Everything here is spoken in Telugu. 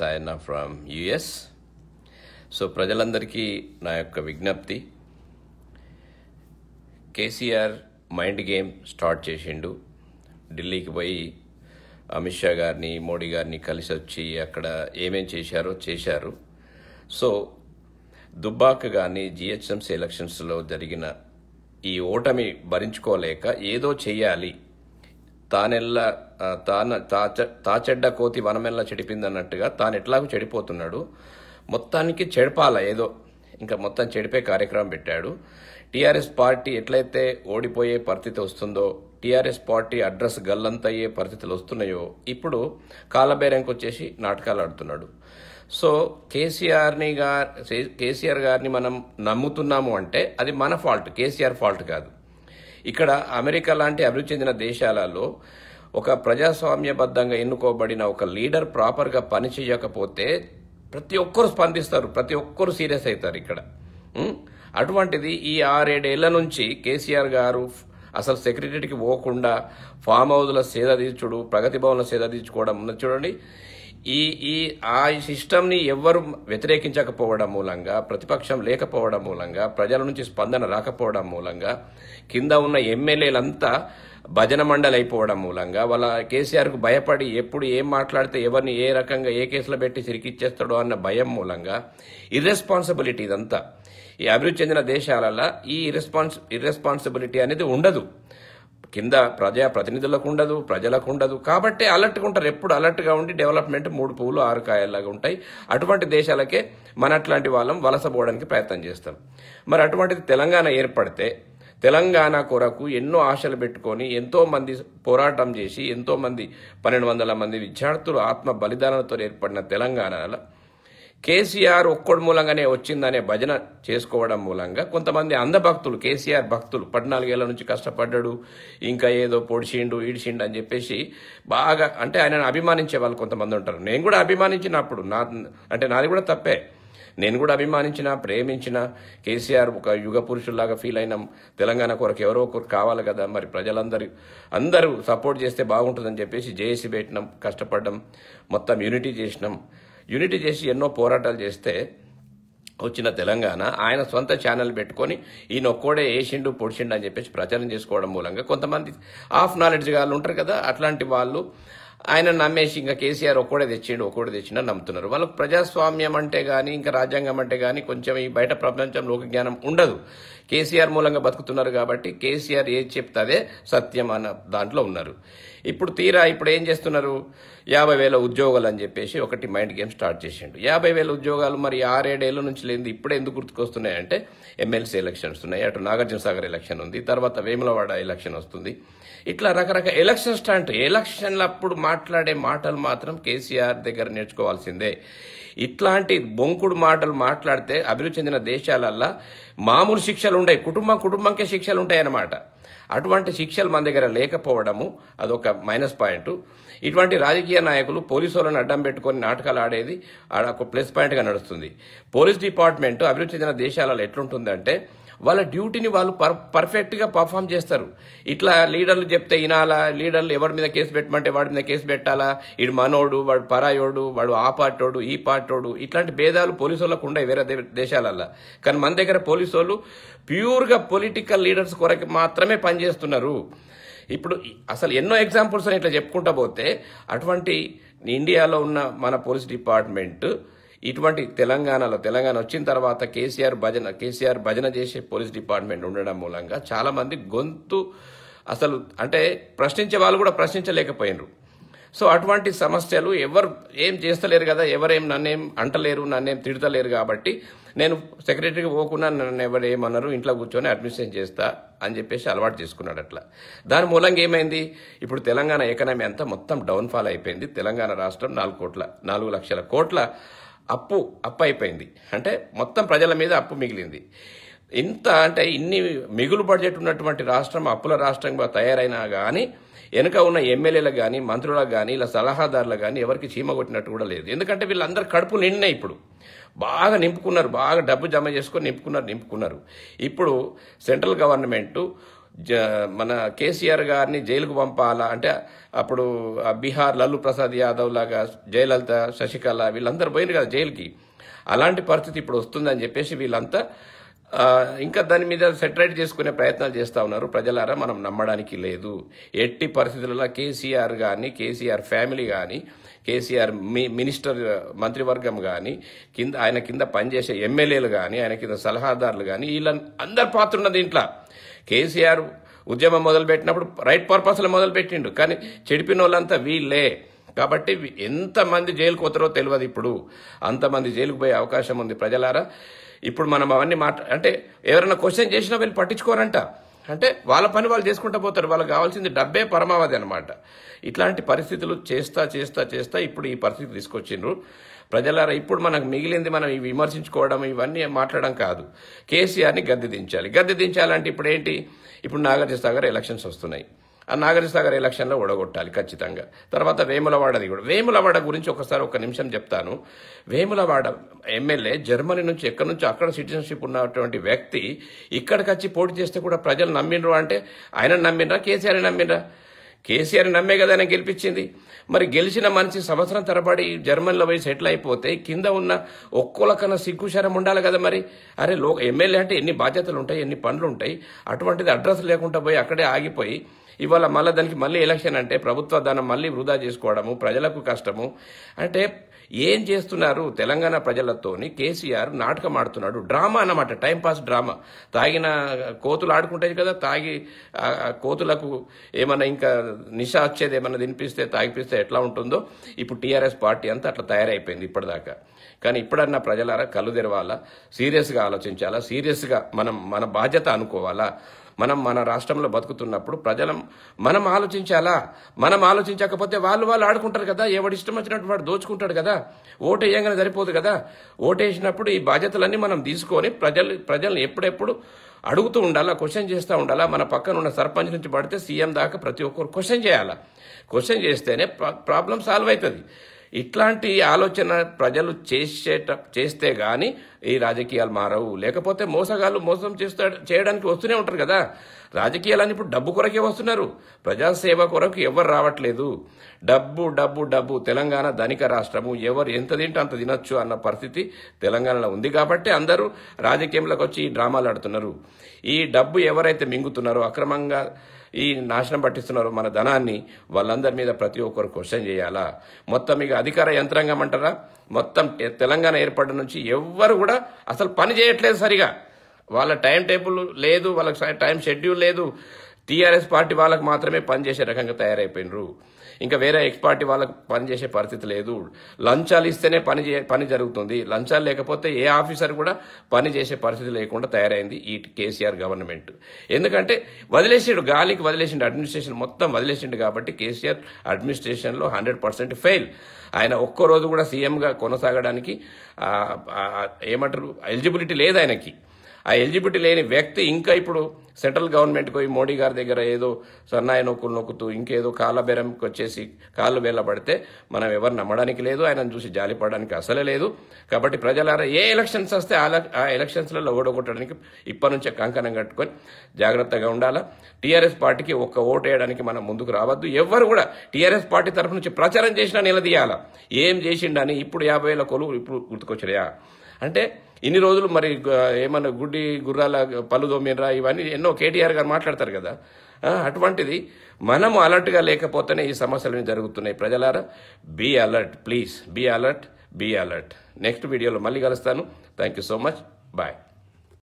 సాయన ఫ్రమ్ యుఎస్ సో ప్రజలందరికీ నా యొక్క విజ్ఞప్తి కేసీఆర్ మైండ్ గేమ్ స్టార్ట్ చేసిండు ఢిల్లీకి పోయి అమిత్ షా గారిని మోడీ గారిని కలిసి వచ్చి అక్కడ ఏమేం చేశారో చేశారు సో దుబ్బాక్ కానీ జిహెచ్ఎంసీ ఎలక్షన్స్లో జరిగిన ఈ ఓటమి భరించుకోలేక ఏదో చేయాలి తానెల్ల తాన తాచెడ్డ కోతి వనమెల్ల చెడిపిందన్నట్టుగా తాను ఎట్లాగూ చెడిపోతున్నాడు మొత్తానికి చెడపాల ఏదో ఇంకా మొత్తం చెడిపే కార్యక్రమం పెట్టాడు టీఆర్ఎస్ పార్టీ ఎట్లయితే ఓడిపోయే పరిస్థితి వస్తుందో టీఆర్ఎస్ పార్టీ అడ్రస్ గల్లంతయ్యే పరిస్థితులు వస్తున్నాయో ఇప్పుడు కాలబేరంకి వచ్చేసి నాటకాలు ఆడుతున్నాడు సో కేసీఆర్ని గారి కేసీఆర్ గారిని మనం నమ్ముతున్నాము అంటే అది మన ఫాల్ట్ కేసీఆర్ ఫాల్ట్ కాదు ఇక్కడ అమెరికా లాంటి అభివృద్ధి చెందిన దేశాలలో ఒక ప్రజాస్వామ్యబద్ధంగా ఎన్నుకోబడిన ఒక లీడర్ ప్రాపర్గా పనిచేయకపోతే ప్రతి ఒక్కరు స్పందిస్తారు ప్రతి ఒక్కరు సీరియస్ అవుతారు ఇక్కడ అటువంటిది ఈ ఆరేడేళ్ల నుంచి కేసీఆర్ గారు అసలు సెక్రటరీకి పోకుండా ఫామ్ హౌస్లో సేద తీర్చుడు ప్రగతి భవన్ల సేద తీర్చుకోవడం ఉన్నది చూడండి ఈ ఈ ఆ సిస్టమ్ని ఎవ్వరు వ్యతిరేకించకపోవడం మూలంగా ప్రతిపక్షం లేకపోవడం మూలంగా ప్రజల నుంచి స్పందన రాకపోవడం మూలంగా కింద ఉన్న ఎమ్మెల్యేలంతా భజన మండలి అయిపోవడం మూలంగా వాళ్ళ కేసీఆర్కు భయపడి ఎప్పుడు ఏం మాట్లాడితే ఎవరిని ఏ రకంగా ఏ కేసులో పెట్టి సిరికిచ్చేస్తాడో అన్న భయం మూలంగా ఇర్రెస్పాన్సిబిలిటీ ఇదంతా ఈ అభివృద్ధి చెందిన దేశాలలో ఈ ఇర్రెస్పాన్స్ ఇర్రెస్పాన్సిబిలిటీ అనేది ఉండదు కింద ప్రజా ప్రతినిధులకు ఉండదు ప్రజలకు ఉండదు కాబట్టి అలర్ట్గా ఉంటారు ఎప్పుడు అలర్ట్గా ఉండి డెవలప్మెంట్ మూడు పువ్వులు ఆరు కాయల్లాగా ఉంటాయి అటువంటి దేశాలకే మన అట్లాంటి వాళ్ళం వలసపోవడానికి ప్రయత్నం చేస్తాం మరి అటువంటిది తెలంగాణ ఏర్పడితే తెలంగాణ కొరకు ఎన్నో ఆశలు పెట్టుకొని ఎంతోమంది పోరాటం చేసి ఎంతోమంది పన్నెండు వందల మంది విద్యార్థులు ఆత్మ బలిదానంతో ఏర్పడిన తెలంగాణలో కేసీఆర్ ఒక్కడి మూలంగానే వచ్చిందనే భజన చేసుకోవడం మూలంగా కొంతమంది భక్తులు కేసీఆర్ భక్తులు పద్నాలుగేళ్ల నుంచి కష్టపడ్డాడు ఇంకా ఏదో పొడిచిండు ఈడిచిండు అని చెప్పేసి బాగా అంటే ఆయనను అభిమానించే వాళ్ళు కొంతమంది ఉంటారు నేను కూడా అభిమానించినప్పుడు నా అంటే నాది కూడా తప్పే నేను కూడా అభిమానించిన ప్రేమించిన కేసీఆర్ ఒక యుగ పురుషుల్లాగా ఫీల్ అయినాం తెలంగాణ కొరకు ఎవరో ఒకరు కావాలి కదా మరి ప్రజలందరూ అందరూ సపోర్ట్ చేస్తే బాగుంటుందని చెప్పేసి జేఏసీ పెట్టినాం కష్టపడడం మొత్తం యూనిటీ చేసినాం యూనిటీ చేసి ఎన్నో పోరాటాలు చేస్తే వచ్చిన తెలంగాణ ఆయన సొంత ఛానల్ పెట్టుకొని ఈయన ఒక్కడే ఏషిండు పొడిషిండు అని చెప్పేసి ప్రచారం చేసుకోవడం మూలంగా కొంతమంది ఆఫ్ నాలెడ్జ్ వాళ్ళు ఉంటారు కదా అట్లాంటి వాళ్ళు ఆయన నమ్మేసి ఇంకా కేసీఆర్ ఒక్కడే తెచ్చిండు ఒక్కడే తెచ్చిండని నమ్ముతున్నారు వాళ్ళకు ప్రజాస్వామ్యం అంటే కానీ ఇంకా రాజ్యాంగం అంటే కానీ కొంచెం ఈ బయట ప్రపంచం లోక జ్ఞానం ఉండదు కేసీఆర్ మూలంగా బతుకుతున్నారు కాబట్టి కేసీఆర్ ఏది చెప్తాదే సత్యం అన్న దాంట్లో ఉన్నారు ఇప్పుడు తీరా ఇప్పుడు ఏం చేస్తున్నారు యాభై వేల ఉద్యోగాలు అని చెప్పేసి ఒకటి మైండ్ గేమ్ స్టార్ట్ చేసిండు యాభై వేల ఉద్యోగాలు మరి ఆరేడేళ్ల నుంచి లేదు ఇప్పుడే ఎందుకు గుర్తుకొస్తున్నాయంటే ఎమ్మెల్సీ ఎలక్షన్స్ ఉన్నాయి అటు నాగార్జున సాగర్ ఎలక్షన్ ఉంది తర్వాత వేములవాడ ఎలక్షన్ వస్తుంది ఇట్లా రకరకాల ఎలక్షన్ స్టాండ్ ఎలక్షన్లప్పుడు మా మాట్లాడే మాటలు మాత్రం కేసీఆర్ దగ్గర నేర్చుకోవాల్సిందే ఇట్లాంటి బొంకుడు మాటలు మాట్లాడితే అభివృద్ధి చెందిన దేశాలల్లో మామూలు శిక్షలు ఉండయి కుటుంబం కుటుంబంకే శిక్షలు ఉంటాయన్నమాట అటువంటి శిక్షలు మన దగ్గర లేకపోవడము అదొక మైనస్ పాయింట్ ఇటువంటి రాజకీయ నాయకులు పోలీసు వాళ్ళని అడ్డం పెట్టుకొని నాటకాలు ఆడేది ఒక ప్లస్ పాయింట్గా నడుస్తుంది పోలీస్ డిపార్ట్మెంట్ అభివృద్ధి చెందిన దేశాలలో ఎట్లుంటుందంటే వాళ్ళ డ్యూటీని వాళ్ళు పర్ పర్ఫెక్ట్గా పర్ఫామ్ చేస్తారు ఇట్లా లీడర్లు చెప్తే వినాలా లీడర్లు ఎవరి మీద కేసు పెట్టమంటే వాడి మీద కేసు పెట్టాలా ఇడు మనోడు వాడు పరాయోడు వాడు ఆ పార్టోడు ఈ పార్టోడు ఇట్లాంటి భేదాలు పోలీసు వాళ్ళకు ఉండవు వేరే దేశాలలో కానీ మన దగ్గర పోలీసు వాళ్ళు ప్యూర్గా పొలిటికల్ లీడర్స్ కొరకు మాత్రమే పనిచేస్తున్నారు ఇప్పుడు అసలు ఎన్నో ఎగ్జాంపుల్స్ అని ఇట్లా చెప్పుకుంటా పోతే అటువంటి ఇండియాలో ఉన్న మన పోలీస్ డిపార్ట్మెంట్ ఇటువంటి తెలంగాణలో తెలంగాణ వచ్చిన తర్వాత కేసీఆర్ భజన కేసీఆర్ భజన చేసే పోలీస్ డిపార్ట్మెంట్ ఉండడం మూలంగా చాలామంది గొంతు అసలు అంటే ప్రశ్నించే వాళ్ళు కూడా ప్రశ్నించలేకపోయినారు సో అటువంటి సమస్యలు ఎవరు ఏం చేస్తలేరు కదా ఎవరేం నన్నేం అంటలేరు నన్నేం తిడతలేరు కాబట్టి నేను సెక్రటరీకి పోకుండా నన్ను ఎవరు ఏమన్నారు ఇంట్లో కూర్చొని అడ్మిషన్ చేస్తా అని చెప్పేసి అలవాటు చేసుకున్నాడు అట్లా దాని మూలంగా ఏమైంది ఇప్పుడు తెలంగాణ ఎకనమీ అంతా మొత్తం డౌన్ఫాల్ అయిపోయింది తెలంగాణ రాష్ట్రం నాలుగు కోట్ల నాలుగు లక్షల కోట్ల అప్పు అప్పు అయిపోయింది అంటే మొత్తం ప్రజల మీద అప్పు మిగిలింది ఇంత అంటే ఇన్ని మిగులు బడ్జెట్ ఉన్నటువంటి రాష్ట్రం అప్పుల రాష్ట్రంగా తయారైనా కానీ వెనుక ఉన్న ఎమ్మెల్యేలకు కానీ మంత్రులకు కానీ ఇలా సలహాదారులకు కానీ ఎవరికి చీమ కొట్టినట్టు కూడా లేదు ఎందుకంటే వీళ్ళందరూ కడుపు నిండినాయి ఇప్పుడు బాగా నింపుకున్నారు బాగా డబ్బు జమ చేసుకొని నింపుకున్నారు నింపుకున్నారు ఇప్పుడు సెంట్రల్ గవర్నమెంటు మన కేసీఆర్ గారిని జైలుకు పంపాలా అంటే అప్పుడు బీహార్ లల్లు ప్రసాద్ యాదవ్ లాగా జయలలిత శశికళ వీళ్ళందరూ పోయినారు కదా జైలుకి అలాంటి పరిస్థితి ఇప్పుడు వస్తుందని చెప్పేసి వీళ్ళంతా ఇంకా దాని మీద సెటరేట్ చేసుకునే ప్రయత్నాలు చేస్తూ ఉన్నారు ప్రజలారా మనం నమ్మడానికి లేదు ఎట్టి పరిస్థితులలో కేసీఆర్ కానీ కేసీఆర్ ఫ్యామిలీ కానీ కేసీఆర్ మినిస్టర్ మంత్రివర్గం కానీ కింద ఆయన కింద పనిచేసే ఎమ్మెల్యేలు కానీ ఆయన కింద సలహాదారులు కానీ వీళ్ళ అందరి పాత్ర ఉన్నది దీంట్లో కేసీఆర్ ఉద్యమం మొదలుపెట్టినప్పుడు రైట్ పర్పస్లో మొదలుపెట్టిండు కానీ చెడిపిన వాళ్ళంతా వీళ్ళే కాబట్టి ఎంతమంది జైలుకు పోతారో తెలియదు ఇప్పుడు అంతమంది జైలుకు పోయే అవకాశం ఉంది ప్రజలారా ఇప్పుడు మనం అవన్నీ మాట్లా అంటే ఎవరైనా క్వశ్చన్ చేసినా వీళ్ళు పట్టించుకోరంట అంటే వాళ్ళ పని వాళ్ళు చేసుకుంటూ పోతారు వాళ్ళకి కావాల్సింది డబ్బే పరమావధి అనమాట ఇట్లాంటి పరిస్థితులు చేస్తా చేస్తా చేస్తా ఇప్పుడు ఈ పరిస్థితి తీసుకొచ్చిండ్రు ప్రజలారా ఇప్పుడు మనకు మిగిలింది మనం ఇవి విమర్శించుకోవడం ఇవన్నీ మాట్లాడడం కాదు కేసీఆర్ని గద్దె దించాలి గద్దె దించాలంటే ఇప్పుడు ఏంటి ఇప్పుడు నాగార్జున సాగర్ ఎలక్షన్స్ వస్తున్నాయి నాగరి సాగర్ ఎలక్షన్లో ఓడగొట్టాలి ఖచ్చితంగా తర్వాత వేములవాడది కూడా వేములవాడ గురించి ఒకసారి ఒక నిమిషం చెప్తాను వేములవాడ ఎమ్మెల్యే జర్మనీ నుంచి ఎక్కడి నుంచో అక్కడ సిటిజన్షిప్ ఉన్నటువంటి వ్యక్తి ఇక్కడికి వచ్చి పోటీ చేస్తే కూడా ప్రజలు నమ్మినరు అంటే ఆయన నమ్మినరా కేసీఆర్ నమ్మినరా కేసీఆర్ నమ్మే కదా ఆయన గెలిపించింది మరి గెలిచిన మనిషి సంవత్సరం తరబడి జర్మన్లో పోయి సెటిల్ అయిపోతే కింద ఉన్న ఒక్కొక్కలకన్నా సిగ్గుశారం ఉండాలి కదా మరి అరే లో ఎమ్మెల్యే అంటే ఎన్ని బాధ్యతలు ఉంటాయి ఎన్ని పనులు ఉంటాయి అటువంటిది అడ్రస్ లేకుండా పోయి అక్కడే ఆగిపోయి ఇవాళ మళ్ళీ దానికి మళ్ళీ ఎలక్షన్ అంటే ప్రభుత్వ ధనం మళ్ళీ వృధా చేసుకోవడము ప్రజలకు కష్టము అంటే ఏం చేస్తున్నారు తెలంగాణ ప్రజలతోని కేసీఆర్ నాటకం ఆడుతున్నాడు డ్రామా అన్నమాట టైంపాస్ డ్రామా తాగిన కోతులు ఆడుకుంటాయి కదా తాగి కోతులకు ఏమైనా ఇంకా నిశ వచ్చేది ఏమైనా తినిపిస్తే తాగిపిస్తే ఎట్లా ఉంటుందో ఇప్పుడు టీఆర్ఎస్ పార్టీ అంతా అట్లా తయారైపోయింది ఇప్పటిదాకా కానీ ఇప్పుడన్నా ప్రజలారా కళ్ళు తెరవాలా సీరియస్గా ఆలోచించాలా సీరియస్గా మనం మన బాధ్యత అనుకోవాలా మనం మన రాష్ట్రంలో బతుకుతున్నప్పుడు ప్రజల మనం ఆలోచించాలా మనం ఆలోచించకపోతే వాళ్ళు వాళ్ళు ఆడుకుంటారు కదా ఎవడి ఇష్టం వచ్చినట్టు వాడు దోచుకుంటాడు కదా ఓటు వేయగానే సరిపోదు కదా ఓటేసినప్పుడు ఈ బాధ్యతలన్నీ మనం తీసుకొని ప్రజలు ప్రజలను ఎప్పుడెప్పుడు అడుగుతూ ఉండాలా క్వశ్చన్ చేస్తూ ఉండాలా మన పక్కన ఉన్న సర్పంచ్ నుంచి పడితే సీఎం దాకా ప్రతి ఒక్కరు క్వశ్చన్ చేయాలా క్వశ్చన్ చేస్తేనే ప్రాబ్లం సాల్వ్ అవుతుంది ఇట్లాంటి ఆలోచన ప్రజలు చేసేట చేస్తే కానీ ఈ రాజకీయాలు మారవు లేకపోతే మోసగాళ్ళు మోసం చేస్తాడు చేయడానికి వస్తూనే ఉంటారు కదా రాజకీయాలని ఇప్పుడు డబ్బు కొరకే వస్తున్నారు ప్రజాసేవ కొరకు ఎవరు రావట్లేదు డబ్బు డబ్బు డబ్బు తెలంగాణ ధనిక రాష్ట్రము ఎవరు ఎంత తింటే అంత తినొచ్చు అన్న పరిస్థితి తెలంగాణలో ఉంది కాబట్టి అందరూ రాజకీయంలోకి వచ్చి ఈ డ్రామాలు ఆడుతున్నారు ఈ డబ్బు ఎవరైతే మింగుతున్నారో అక్రమంగా ఈ నాశనం పట్టిస్తున్నారు మన ధనాన్ని వాళ్ళందరి మీద ప్రతి ఒక్కరు క్వశ్చన్ చేయాలా మొత్తం ఇక అధికార యంత్రాంగం అంటారా మొత్తం తెలంగాణ ఏర్పడడం నుంచి ఎవ్వరు కూడా అసలు పని చేయట్లేదు సరిగా వాళ్ళ టైం టేబుల్ లేదు వాళ్ళకి టైం షెడ్యూల్ లేదు టీఆర్ఎస్ పార్టీ వాళ్ళకి మాత్రమే పనిచేసే రకంగా తయారైపోయినరు ఇంకా వేరే ఎక్స్ పార్టీ వాళ్ళకి పని చేసే పరిస్థితి లేదు లంచాలు ఇస్తేనే పని పని జరుగుతుంది లంచాలు లేకపోతే ఏ ఆఫీసర్ కూడా పని చేసే పరిస్థితి లేకుండా తయారైంది ఈ కేసీఆర్ గవర్నమెంట్ ఎందుకంటే వదిలేసిండు గాలికి వదిలేసిండు అడ్మినిస్ట్రేషన్ మొత్తం వదిలేసిండు కాబట్టి కేసీఆర్ అడ్మినిస్ట్రేషన్లో హండ్రెడ్ పర్సెంట్ ఫెయిల్ ఆయన రోజు కూడా సీఎంగా కొనసాగడానికి ఏమంటారు ఎలిజిబిలిటీ లేదు ఆయనకి ఆ ఎలిజిబిలిటీ లేని వ్యక్తి ఇంకా ఇప్పుడు సెంట్రల్ గవర్నమెంట్ పోయి మోడీ గారి దగ్గర ఏదో సన్నాయి నొక్కులు నొక్కుతూ ఇంకేదో కాళ్ళబేరంకి వచ్చేసి కాళ్ళు వేలబడితే మనం ఎవరు నమ్మడానికి లేదు ఆయనను చూసి జాలిపడడానికి అసలే లేదు కాబట్టి ప్రజలారా ఏ ఎలక్షన్స్ వస్తే ఆ ఎలక్షన్స్లలో ఓడగొట్టడానికి ఇప్పటి నుంచే కంకణం కట్టుకొని జాగ్రత్తగా ఉండాలా టీఆర్ఎస్ పార్టీకి ఒక్క ఓటు వేయడానికి మనం ముందుకు రావద్దు ఎవరు కూడా టీఆర్ఎస్ పార్టీ తరఫు నుంచి ప్రచారం చేసినా నిలదీయాలా ఏం చేసిండని ఇప్పుడు యాభై వేల కొలువు ఇప్పుడు గుర్తుకొచ్చినాయా అంటే ఇన్ని రోజులు మరి ఏమన్నా గుడ్డి గుర్రాల పళ్ళు దోమినరా ఇవన్నీ ఎన్నో కేటీఆర్ గారు మాట్లాడతారు కదా అటువంటిది మనము అలర్ట్గా లేకపోతేనే ఈ సమస్యలు జరుగుతున్నాయి ప్రజలారా be alert please be alert be alert next వీడియోలో మళ్ళీ కలుస్తాను thank you so much bye